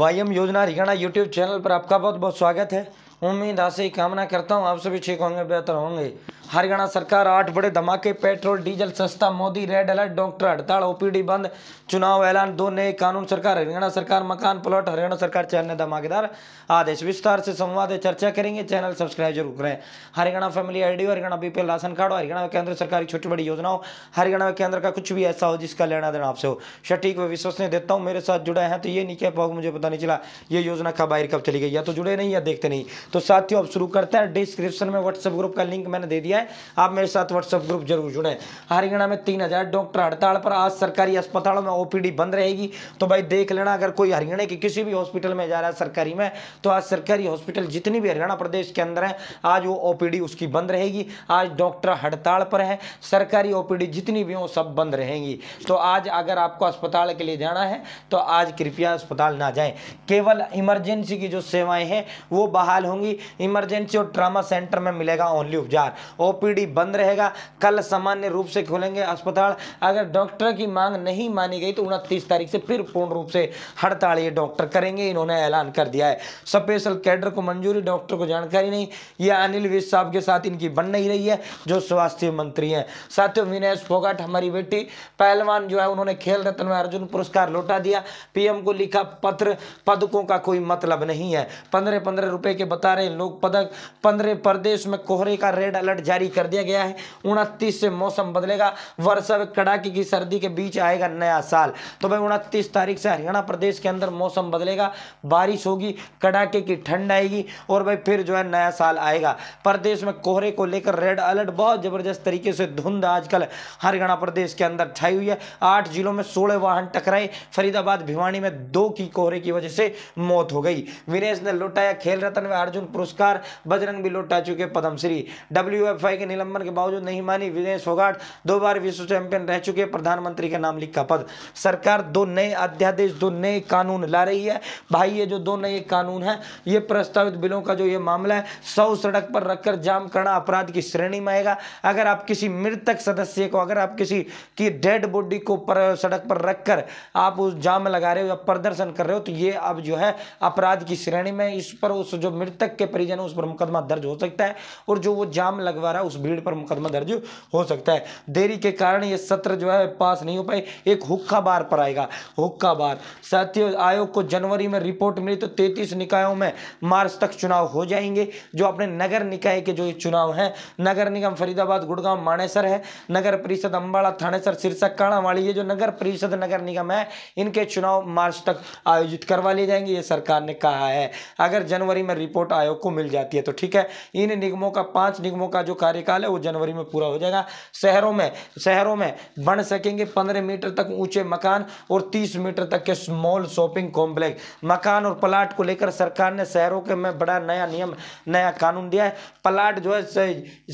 Y योजना Haryana YouTube channel पर आपका बहुत बहुत स्वागत है उम्मीद आशय कामना करता हूँ आप सभी ठीक होंगे बेहतर होंगे हरियाणा सरकार आठ बड़े धमाके पेट्रोल डीजल सस्ता मोदी रेड अलर्ट डॉक्टर हड़ताल ओपीडी बंद चुनाव ऐलान दो नए कानून सरकार हरियाणा सरकार मकान प्लॉट हरियाणा सरकार चैनल धमाकेदार आदेश विस्तार से संवाद चर्चा करेंगे चैनल सब्सक्राइब जरूर करें Haryana family ID Haryana BPL ration card और हरियाणा में केंद्र सरकार की छोटी बड़ी योजनाओं हरियाणा में केंद्र का कुछ भी ऐसा हो जिसका लेना देना आपसे हो सटीक व विश्वसनीय देता हूँ मेरे साथ जुड़े हैं तो ये नहीं कह पाओगे मुझे पता नहीं चला ये योजना कब आयर कब चली गई या तो जुड़े नहीं या देखते नहीं तो साथियों अब शुरू करते हैं डिस्क्रिप्शन में व्हाट्सएप ग्रुप का लिंक मैंने दे दिया है आप मेरे साथ व्हाट्सएप ग्रुप जरूर जुड़े हरियाणा में तीन हजार डॉक्टर हड़ताल पर आज सरकारी अस्पतालों में ओपीडी बंद रहेगी तो भाई देख लेना अगर कोई हरियाणा के किसी भी हॉस्पिटल में जा रहा है सरकारी में तो आज सरकारी हॉस्पिटल जितनी भी हरियाणा प्रदेश के अंदर है आज वो ओपीडी उसकी बंद रहेगी आज डॉक्टर हड़ताल पर है सरकारी ओपीडी जितनी भी हो सब बंद रहेंगी तो आज अगर आपको अस्पताल के लिए जाना है तो आज कृपया अस्पताल ना जाए केवल इमरजेंसी की जो सेवाएं हैं वो बहाल होंगी होंगी इमरजेंसी और ट्रामा सेंटर में मिलेगा ओनली उपचार ओपीडी बंद रहेगा कल सामान्य रूप से खोलेंगे अस्पताल अगर डॉक्टर की मांग नहीं मानी गई तो उनतीस तारीख से फिर पूर्ण रूप से हड़ताल ये डॉक्टर करेंगे इन्होंने ऐलान कर दिया है स्पेशल कैडर को मंजूरी डॉक्टर को जानकारी नहीं ये अनिल विज साहब के साथ इनकी बन नहीं रही है जो स्वास्थ्य मंत्री हैं साथियों विनय फोगाट हमारी बेटी पहलवान जो है उन्होंने खेल रत्न में अर्जुन पुरस्कार लौटा दिया पीएम को लिखा पत्र पदकों का कोई मतलब नहीं है पंद्रह पंद्रह रुपए के बता बता रहे हैं लोग पदक पंद्रह प्रदेश में कोहरे का रेड अलर्ट जारी कर दिया गया है उनतीस से मौसम बदलेगा वर्षा में कड़ाके की सर्दी के बीच आएगा नया साल तो भाई उनतीस तारीख से हरियाणा प्रदेश के अंदर मौसम बदलेगा बारिश होगी कड़ाके की ठंड आएगी और भाई फिर जो है नया साल आएगा प्रदेश में कोहरे को लेकर रेड अलर्ट बहुत ज़बरदस्त तरीके से धुंध आजकल हरियाणा प्रदेश के अंदर छाई हुई है आठ जिलों में सोलह वाहन टकराए फरीदाबाद भिवानी में दो की कोहरे की वजह से मौत हो गई वीरेश ने लुटाया खेल रत्न में अर्जुन पुरस्कार बजरंग भी लौटा चुके पद्मश्री डब्ल्यू के निलंबन के बावजूद नहीं मानी विजय फोगाट दो बार विश्व चैंपियन रह चुके प्रधानमंत्री का नाम लिखा पद सरकार दो नए अध्यादेश दो नए कानून ला रही है भाई ये जो दो नए कानून है ये प्रस्तावित बिलों का जो ये मामला है सौ सड़क पर रखकर जाम करना अपराध की श्रेणी में आएगा अगर आप किसी मृतक सदस्य को अगर आप किसी की डेड बॉडी को पर सड़क पर रखकर आप उस जाम लगा रहे हो या प्रदर्शन कर रहे हो तो ये अब जो है अपराध की श्रेणी में इस पर उस जो मृतक मृतक के परिजन उस पर मुकदमा दर्ज हो सकता है और जो वो जाम लगवा रहा है उस भीड़ पर मुकदमा दर्ज हो सकता है देरी के कारण ये सत्र जो है पास नहीं हो पाए एक हुक्का बार पर आएगा हुक्का बार साथियों आयोग को जनवरी में रिपोर्ट मिली तो तैतीस निकायों में मार्च तक चुनाव हो जाएंगे जो अपने नगर निकाय के जो चुनाव हैं नगर निगम फरीदाबाद गुड़गांव मानेसर है नगर परिषद अम्बाड़ा थानेसर सिरसा सिरसक वाली ये जो नगर परिषद नगर निगम है इनके चुनाव मार्च तक आयोजित करवा लिए जाएंगे ये सरकार ने कहा है अगर जनवरी में रिपोर्ट आयोग को मिल जाती है तो ठीक है इन निगमों का पांच निगमों का जो कार्यकाल है वो जनवरी में पूरा हो जाएगा शहरों में शहरों में बन सकेंगे पंद्रह मीटर तक ऊंचे मकान और तीस मीटर तक के स्मॉल शॉपिंग कॉम्प्लेक्स मकान और प्लाट को लेकर सरकार ने शहरों के में बड़ा नया नियम नया कानून दिया है प्लाट जो है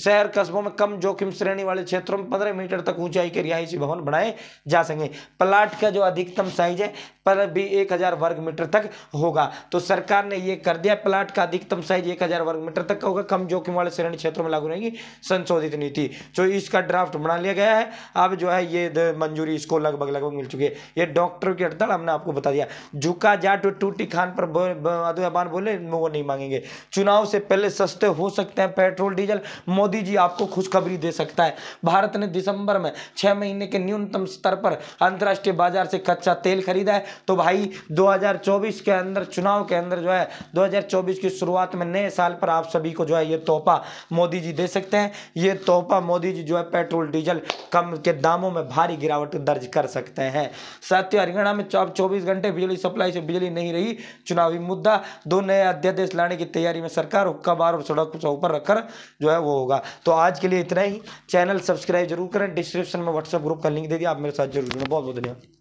शहर कस्बों में कम जोखिम श्रेणी वाले क्षेत्रों में पंद्रह मीटर तक ऊंचाई के रिहायशी भवन बनाए जा सकेंगे प्लाट का जो अधिकतम साइज है पर भी एक हजार वर्ग मीटर तक होगा तो सरकार ने यह कर दिया प्लाट का अधिकतम अधिकतम साइज एक हजार वर्ग मीटर तक का होगा कम जोखिम वाले श्रेणी क्षेत्रों में लागू रहेगी संशोधित नीति जो इसका ड्राफ्ट बना लिया गया है अब जो है ये मंजूरी इसको लगभग लगभग मिल चुकी है ये डॉक्टर की हड़ताल हमने आपको बता दिया झुका जाट टूटी खान पर अदुआबान बोले वो नहीं मांगेंगे चुनाव से पहले सस्ते हो सकते हैं पेट्रोल डीजल मोदी जी आपको खुशखबरी दे सकता है भारत ने दिसंबर में छह महीने के न्यूनतम स्तर पर अंतरराष्ट्रीय बाजार से कच्चा तेल खरीदा है तो भाई 2024 के अंदर चुनाव के अंदर जो है 2024 की शुरुआत शुरुआत में नए साल पर आप सभी को जो है ये तोहफा मोदी जी दे सकते हैं ये तोहफा मोदी जी जो है पेट्रोल डीजल कम के दामों में भारी गिरावट दर्ज कर सकते हैं साथ ही हरियाणा में चौबीस घंटे बिजली सप्लाई से बिजली नहीं रही चुनावी मुद्दा दो नए अध्यादेश लाने की तैयारी में सरकार हुक्का बार और सड़क ऊपर रखकर जो है वो होगा तो आज के लिए इतना ही चैनल सब्सक्राइब जरूर करें डिस्क्रिप्शन में व्हाट्सएप ग्रुप का लिंक दे दिया आप मेरे साथ जरूर जुड़ें बहुत बहुत धन्यवाद